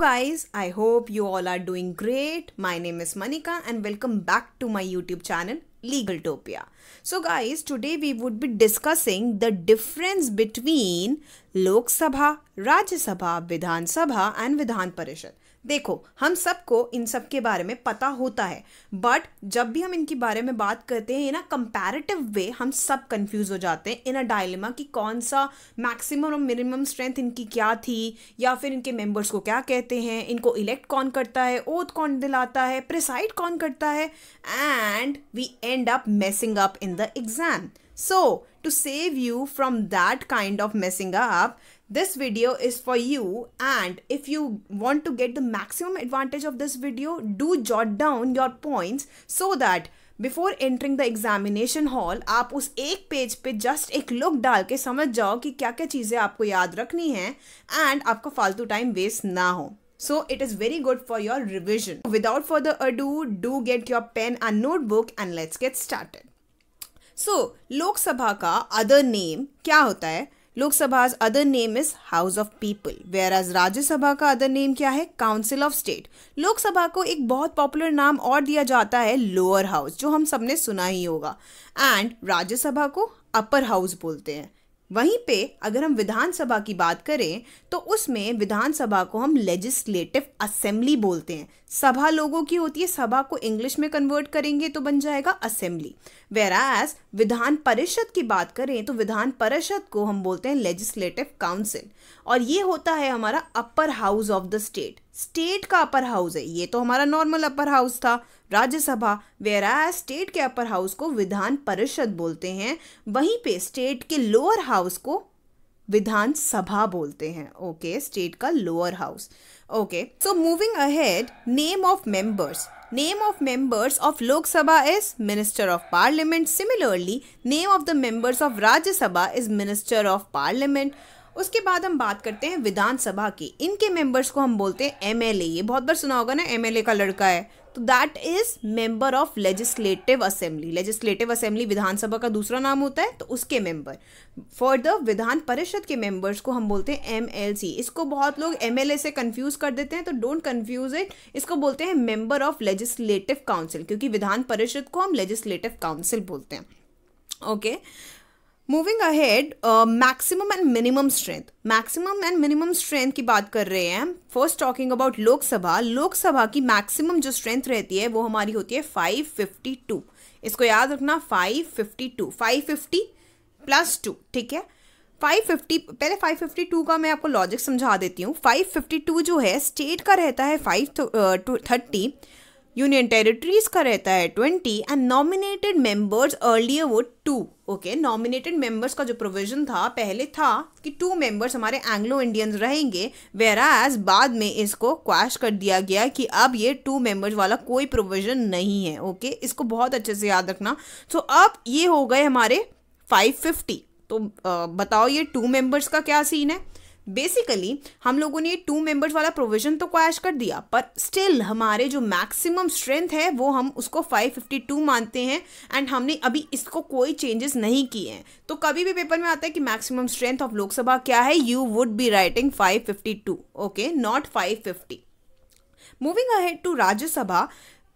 guys i hope you all are doing great my name is manika and welcome back to my youtube channel Legal Topia. so guys today we would be discussing the difference between lok sabha rajya sabha vidhan sabha and vidhan parishad देखो हम सबको इन सब के बारे में पता होता है बट जब भी हम इनके बारे में बात करते हैं ना कंपैरेटिव वे हम सब कंफ्यूज हो जाते हैं इन अ डायलिमा कि कौन सा मैक्सिमम और मिनिमम स्ट्रेंथ इनकी क्या थी या फिर इनके मेंबर्स को क्या कहते हैं इनको इलेक्ट कौन करता है ओथ कौन दिलाता है प्रिसाइड कौन करता है and we end up messing up in the exam so to save you from that kind of messing up This video is for you and if you want to get the maximum advantage of this video, do jot down your points so that before entering the examination hall आप उस एक page पे just एक look डाल के समझ जाओ कि क्या क्या चीज़ें आपको याद रखनी हैं एंड आपका फालतू टाइम वेस्ट ना हो So it is very good for your revision. Without further ado, do get your pen and notebook and let's get started. So Lok Sabha का other name क्या होता है Lok Sabha other name is house of people whereas Rajya Sabha का other name क्या है council of state Lok Sabha को एक बहुत पॉपुलर नाम और दिया जाता है लोअर हाउस जो हम सबने सुना ही होगा एंड राज्यसभा को अपर हाउस बोलते हैं वहीं पे अगर हम विधानसभा की बात करें तो उसमें विधानसभा को हम लेजिस्लेटिव असेंबली बोलते हैं सभा लोगों की होती है सभा को इंग्लिश में कन्वर्ट करेंगे तो बन जाएगा असेंबली वेराज विधान परिषद की बात करें तो विधान परिषद को हम बोलते हैं लेजिस्लेटिव काउंसिल और ये होता है हमारा upper house of the state state का अपर हाउस है ये तो हमारा नॉर्मल अपर हाउस था राज्यसभा वेर स्टेट के अपर हाउस को विधान परिषद बोलते हैं वहीं पे स्टेट के लोअर हाउस को विधानसभा बोलते हैं ओके स्टेट का lower house okay so moving ahead name of members name of members of Lok Sabha is minister of parliament similarly name of the members of Rajya Sabha is minister of parliament उसके बाद हम बात करते हैं विधानसभा की इनके मेंबर्स को हम बोलते हैं एमएलए ये बहुत बार सुना होगा ना एमएलए का लड़का है तो that is member of legislative assembly legislative assembly Vidhan Sabha का दूसरा नाम होता है तो उसके मेंबर फॉर द विधान परिषद के मेंबर्स को हम बोलते हैं एम एल सी इसको बहुत लोग एम एल ए से कन्फ्यूज कर देते हैं तो डोंट कन्फ्यूज इट इसको बोलते हैं मेंबर ऑफ लेजिस्लेटिव काउंसिल क्योंकि विधान परिषद को हम लेजिस्लेटिव काउंसिल बोलते हैं okay okay? Moving ahead maximum and minimum strength maximum and minimum strength की बात कर रहे हैं first talking about Lok Sabha Lok Sabha की मैक्सिमम जो स्ट्रेंथ रहती है वो हमारी होती है 552 इसको याद रखना 552 550 प्लस टू ठीक है 550 पहले 552 का मैं आपको लॉजिक समझा देती हूँ 552 जो है स्टेट का रहता है five thirty uh, union territories का रहता है twenty and nominated members earlier वो टू ओके नॉमिनेटेड मेंबर्स का जो प्रोविजन था पहले था कि टू मेंबर्स हमारे एंग्लो इंडियंस रहेंगे वेरा एज बाद में इसको क्वैश कर दिया गया कि अब ये टू मेंबर्स वाला कोई प्रोविजन नहीं है ओके okay? इसको बहुत अच्छे से याद रखना सो so, अब ये हो गए हमारे फिफ्टी तो आ, बताओ ये टू मेंबर्स का क्या सीन है बेसिकली हम लोगों ने टू मेंबर्स वाला प्रोविजन तो क्वैश कर दिया पर स्टिल हमारे जो मैक्सिमम स्ट्रेंथ है वो हम उसको 552 मानते हैं एंड हमने अभी इसको कोई चेंजेस नहीं किए हैं तो कभी भी पेपर में आता है कि मैक्सिमम स्ट्रेंथ ऑफ लोकसभा क्या है you would be writing 552 okay not 550 moving ahead to Rajya Sabha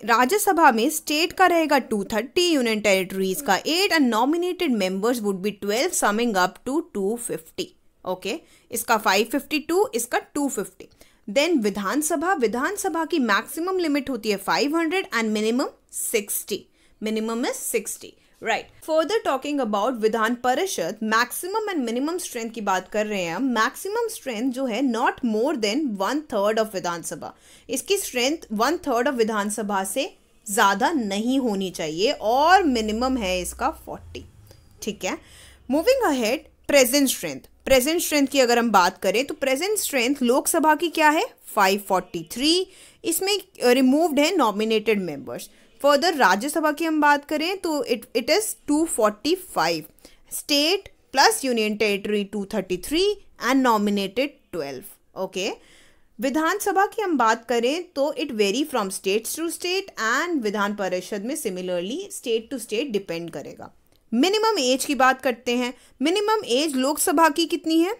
Rajya Sabha में स्टेट का रहेगा 230 यूनियन टेरिटरीज का eight and nominated members would be 12 summing up to 250 okay इसका 552 इसका 250 देन विधानसभा विधानसभा की मैक्सिमम लिमिट होती है 500 and minimum 60 minimum is 60 right further talking about Vidhan Parishad maximum and minimum strength की बात कर रहे हैं हम मैक्सिमम स्ट्रेंथ जो है not more than one third of Vidhan Sabha इसकी strength one third of Vidhan Sabha से ज़्यादा नहीं होनी चाहिए और मिनिमम है इसका फोर्टी ठीक है moving ahead present strength present strength की अगर हम बात करें तो प्रेजेंट स्ट्रेंथ लोकसभा की क्या है 543 इसमें रिमूव्ड है नॉमिनेटेड मेंबर्स फर्दर राज्यसभा की हम बात करें तो it it is 245 state plus union territory 233 and nominated 12 okay Vidhan Sabha की हम बात करें तो it vary from state to state and Vidhan Parishad में similarly state to state depend करेगा मिनिमम एज की बात करते हैं मिनिमम एज लोकसभा की कितनी है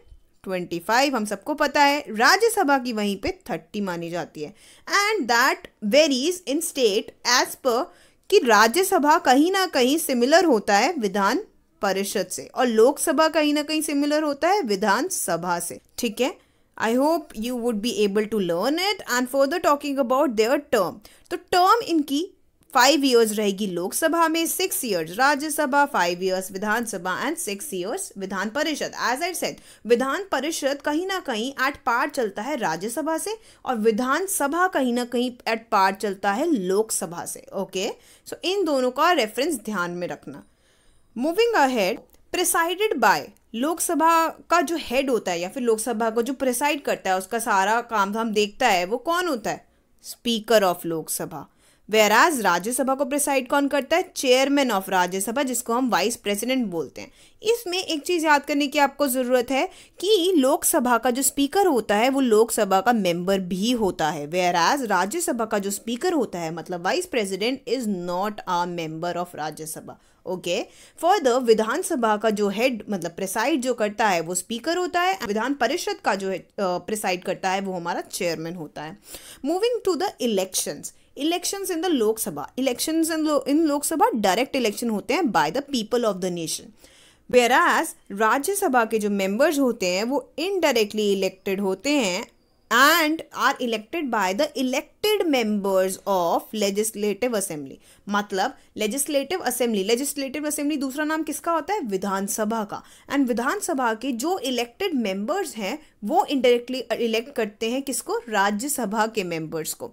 ट्वेंटी फाइव हम सबको पता है राज्यसभा की वहीं पे थर्टी मानी जाती है and that varies in state age पर कि राज्यसभा कहीं ना कहीं सिमिलर होता है विधान परिषद से और लोकसभा कहीं ना कहीं सिमिलर होता है विधानसभा से ठीक है I hope you would be able to learn it and further talking about their term तो टर्म इनकी फाइव ईयर्स रहेगी लोकसभा में six years Rajya Sabha five years Vidhan Sabha and six years Vidhan Parishad as I said विधान परिषद कहीं ना कहीं एट पार चलता है राज्यसभा से और विधानसभा कहीं ना कहीं एट पार चलता है लोकसभा से ओके सो इन दोनों का रेफरेंस ध्यान में रखना moving ahead presided by Lok Sabha का जो हेड होता है या फिर लोकसभा को जो प्रिसाइड करता है उसका सारा काम हम देखता है वो कौन होता है speaker of Lok Sabha whereas Rajya Sabha को प्रिसाइड कौन करता है चेयरमैन ऑफ राज्यसभा जिसको हम वाइस प्रेसिडेंट बोलते हैं इसमें एक चीज़ याद करने की आपको ज़रूरत है कि लोकसभा का जो स्पीकर होता है वो लोकसभा का मेंबर भी होता है वेराज राज्यसभा का जो स्पीकर होता है मतलब vice president is not a member of Rajya Sabha okay for the Vidhan Sabha का जो हेड मतलब प्रिसाइड जो करता है वो स्पीकर होता है विधान परिषद का जो है प्रिसाइड करता है वो हमारा चेयरमैन होता है moving to the elections election in the Lok Sabha election in Lok Sabha direct election होते हैं by the people of the nation where Rajya Sabha के जो मेम्बर्स होते हैं वो इनडायरेक्टली इलेक्टेड होते हैं and are elected by the elected members of legislative assembly मतलब लेजिस्लेटिव असेंबली लेजिस्लेटिव असेंबली दूसरा नाम किसका होता है विधानसभा का एंड विधानसभा के जो इलेक्टेड मेंबर्स हैं वो इनडायरेक्टली इलेक्ट करते हैं किसको राज्यसभा के मेंबर्स को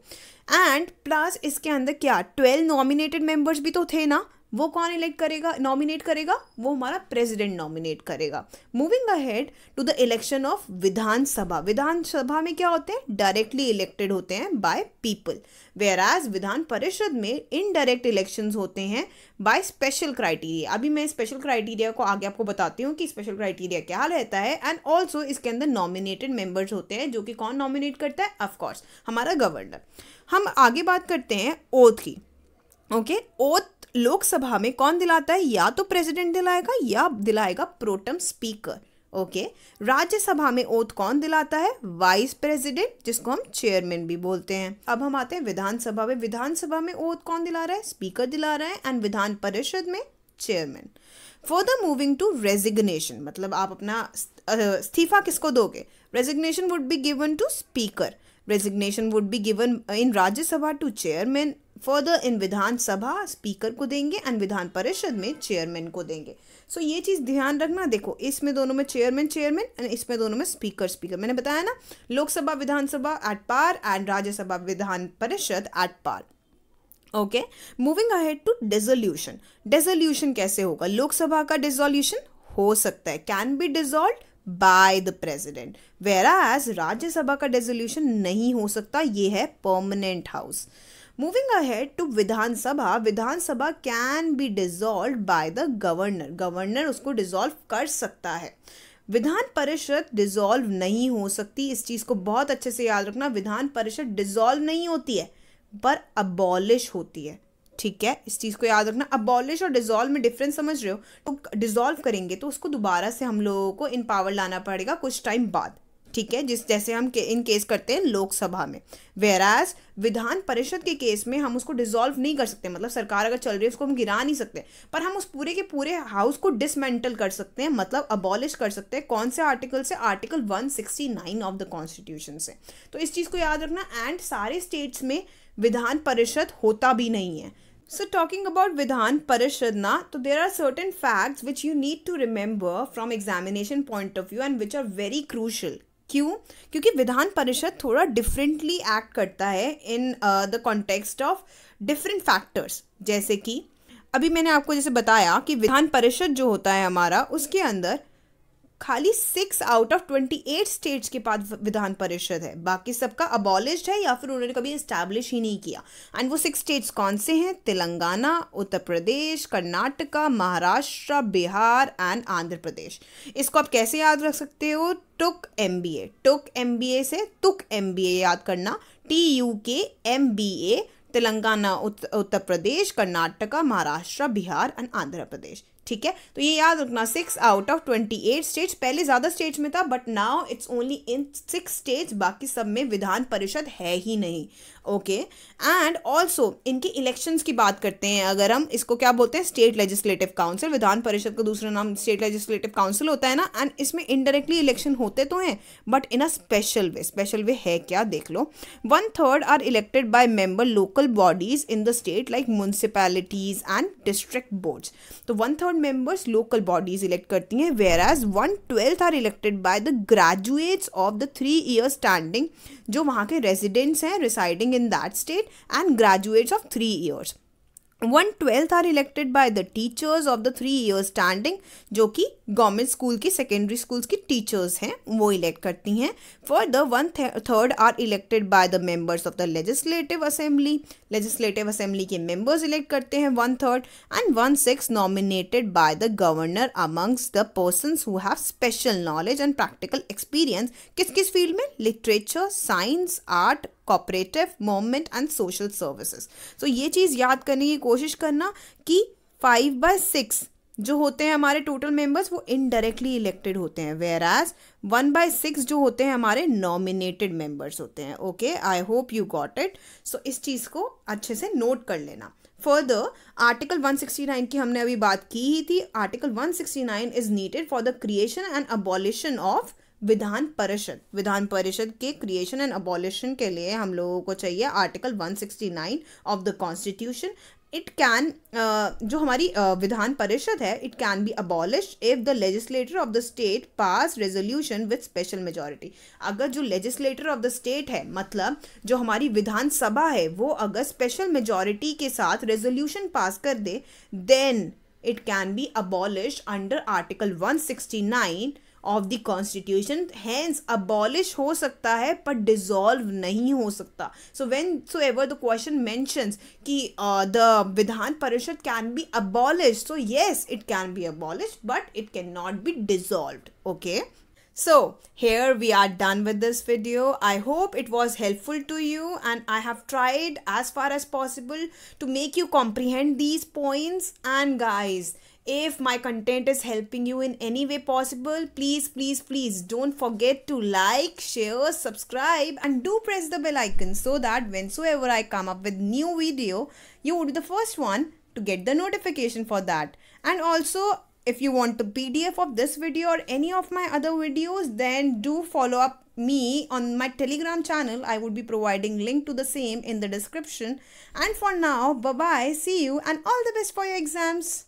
एंड प्लस इसके अंदर क्या ट्वेल्व नॉमिनेटेड मेंबर्स भी तो थे ना वो कौन इलेक्ट करेगा नॉमिनेट करेगा वो हमारा प्रेसिडेंट नॉमिनेट करेगा moving ahead to the election of Vidhan Sabha Vidhan Sabha में क्या होते हैं डायरेक्टली इलेक्टेड होते हैं बाय पीपल वेयर एज विधान परिषद में इनडायरेक्ट इलेक्शन होते हैं बाय स्पेशल क्राइटेरिया अभी मैं स्पेशल क्राइटेरिया को आगे आपको बताती हूँ कि स्पेशल क्राइटेरिया क्या रहता है एंड ऑल्सो इसके अंदर नॉमिनेटेड मेंबर्स होते हैं जो कि कौन नॉमिनेट करता है ऑफकोर्स हमारा गवर्नर हम आगे बात करते हैं ओथ की ओके ओथ लोकसभा में कौन दिलाता है या तो प्रेसिडेंट दिलाएगा या दिलाएगा प्रोटम स्पीकर ओके राज्यसभा में ओथ कौन दिलाता है वाइस प्रेसिडेंट जिसको हम चेयरमैन भी बोलते हैं अब हम आते हैं विधानसभा में विधानसभा में ओथ कौन दिला रहा है स्पीकर दिला रहा है एंड विधान परिषद में chairman further moving to resignation मतलब आप अपना इस्तीफा किसको दोगे resignation would be given to speaker resignation would be given in Rajya Sabha to chairman further in Vidhan Sabha speaker को देंगे एंड विधान परिषद में चेयरमैन को देंगे सो so, ये चीज़ ध्यान रखना देखो इसमें दोनों में चेयरमैन चेयरमैन एंड इसमें दोनों में स्पीकर स्पीकर मैंने बताया ना Lok Sabha Vidhan Sabha at par and Rajya Sabha Vidhan Parishad at par okay moving ahead to dissolution dissolution कैसे होगा लोकसभा का डिजोल्यूशन हो सकता है can be dissolve by the president whereas Rajya Sabha का डेजोल्यूशन नहीं हो सकता ये है permanent house moving ahead to Vidhan Sabha Vidhan Sabha can be dissolve by the governor governor उसको डिजोल्व कर सकता है विधान परिषद डिजोल्व नहीं हो सकती इस चीज़ को बहुत अच्छे से याद रखना विधान परिषद डिजोल्व नहीं होती है पर अबॉलिश होती है ठीक है इस चीज़ को याद रखना अबॉलिश और डिजोल्व में डिफरेंस समझ रहे हो तो डिजोल्व करेंगे तो उसको दोबारा से हम लोगों को इन पावर लाना पड़ेगा कुछ टाइम बाद ठीक है जिस जैसे हम के, इन केस करते हैं लोकसभा में वेराज विधान परिषद के केस में हम उसको डिसॉल्व नहीं कर सकते मतलब सरकार अगर चल रही है उसको हम गिरा नहीं सकते पर हम उस पूरे के पूरे हाउस को डिसमेंटल कर सकते हैं मतलब अबॉलिश कर सकते हैं कौन से आर्टिकल से आर्टिकल 169 ऑफ द कॉन्स्टिट्यूशन से तो इस चीज़ को याद रखना एंड सारे स्टेट्स में विधान परिषद होता भी नहीं है so talking about Vidhan Parishad ना तो there are certain facts which you need to remember from examination point of view and which are very crucial क्यों क्योंकि विधान परिषद थोड़ा डिफरेंटली एक्ट करता है in the context of different factors जैसे कि अभी मैंने आपको जैसे बताया कि विधान परिषद जो होता है हमारा उसके अंदर खाली six out of twenty eight states के पास विधान परिषद है बाकी सबका अबॉलिश है या फिर उन्होंने कभी इस्टेब्लिश ही नहीं किया एंड वो सिक्स स्टेट्स कौन से हैं तेलंगाना उत्तर प्रदेश कर्नाटका महाराष्ट्र बिहार एंड आंध्र प्रदेश इसको आप कैसे याद रख सकते हो टुक एम बी ए टुक एम बी ए से तुक एम बी ए याद करना T U K M B A Telangana Uttar Pradesh Karnataka Maharashtra Bihar and Andhra Pradesh ठीक है तो ये याद रखना six out of twenty eight states पहले ज़्यादा स्टेट्स में था but now it's only in six states बाकी सब में विधान परिषद है ही नहीं ओके एंड ऑल्सो इनके इलेक्शंस की बात करते हैं अगर हम इसको क्या बोलते हैं स्टेट लेजिस्लेटिव काउंसिल विधान परिषद का दूसरा नाम स्टेट लेजिस्लेटिव काउंसिल होता है ना एंड इसमें इनडायरेक्टली इलेक्शन होते तो हैं but in a special way special way है क्या देख लो one third are elected by member local bodies in the state like municipalities and district boards तो one third members local bodies elect करती हैं whereas one twelfth are elected by the graduates of the three year standing जो वहाँ के residents हैं residing living in that state and graduates of three years. One twelfth are elected by the teachers of the three year standing जो कि government school की secondary schools की teachers हैं वो इलेक्ट करती हैं for the one third are elected by the members of the legislative assembly legislative assembly के members elect करते हैं one third and one six nominated by the governor amongst the person who have special knowledge and practical experience किस किस field में literature science art cooperative movement and social services so ये चीज़ याद करने की कोशिश करना कि फाइव बाय सिक्स जो होते हैं हमारे टोटल मेंबर्स वो इनडायरेक्टली इलेक्टेड होते हैं whereas one by six जो होते हैं हमारे नॉमिनेटेड मेंबर्स होते हैं okay I hope you got it so इस चीज़ को अच्छे से नोट कर लेना फर्दर आर्टिकल 169 की हमने अभी बात की ही थी article 169 is needed for the creation and abolition of Vidhan Parishad विधान परिषद के क्रिएशन एंड अबॉलिशन के लिए हम लोगों को चाहिए article 169 of the constitution it can जो हमारी uh, विधान परिषद है it can be abolish if the legislator of the state pass resolution with special majority अगर जो लेजिस्लेटर ऑफ द स्टेट है मतलब जो हमारी विधानसभा है वो अगर स्पेशल मेजोरिटी के साथ रेजोल्यूशन पास कर दे then it can be abolish under article 169 of the constitution hence abolish हो सकता है पर डिजॉल्व नहीं हो सकता so when so ever the question mentions कि the Vidhan Parishad can be abolish so yes it can be abolish but it can not be dissolve okay So here we are done with this video. I hope it was helpful to you and I have tried as far as possible to make you comprehend these points and guys If my content is helping you in any way possible, please, please, please don't forget to like, share, subscribe and do press the bell icon so that whensoever I come up with new video, you would be the first one to get the notification for that. And also if you want the PDF of this video or any of my other videos, then do follow up me on my telegram channel i would be providing link to the same in the description and for now bye bye see you and all the best for your exams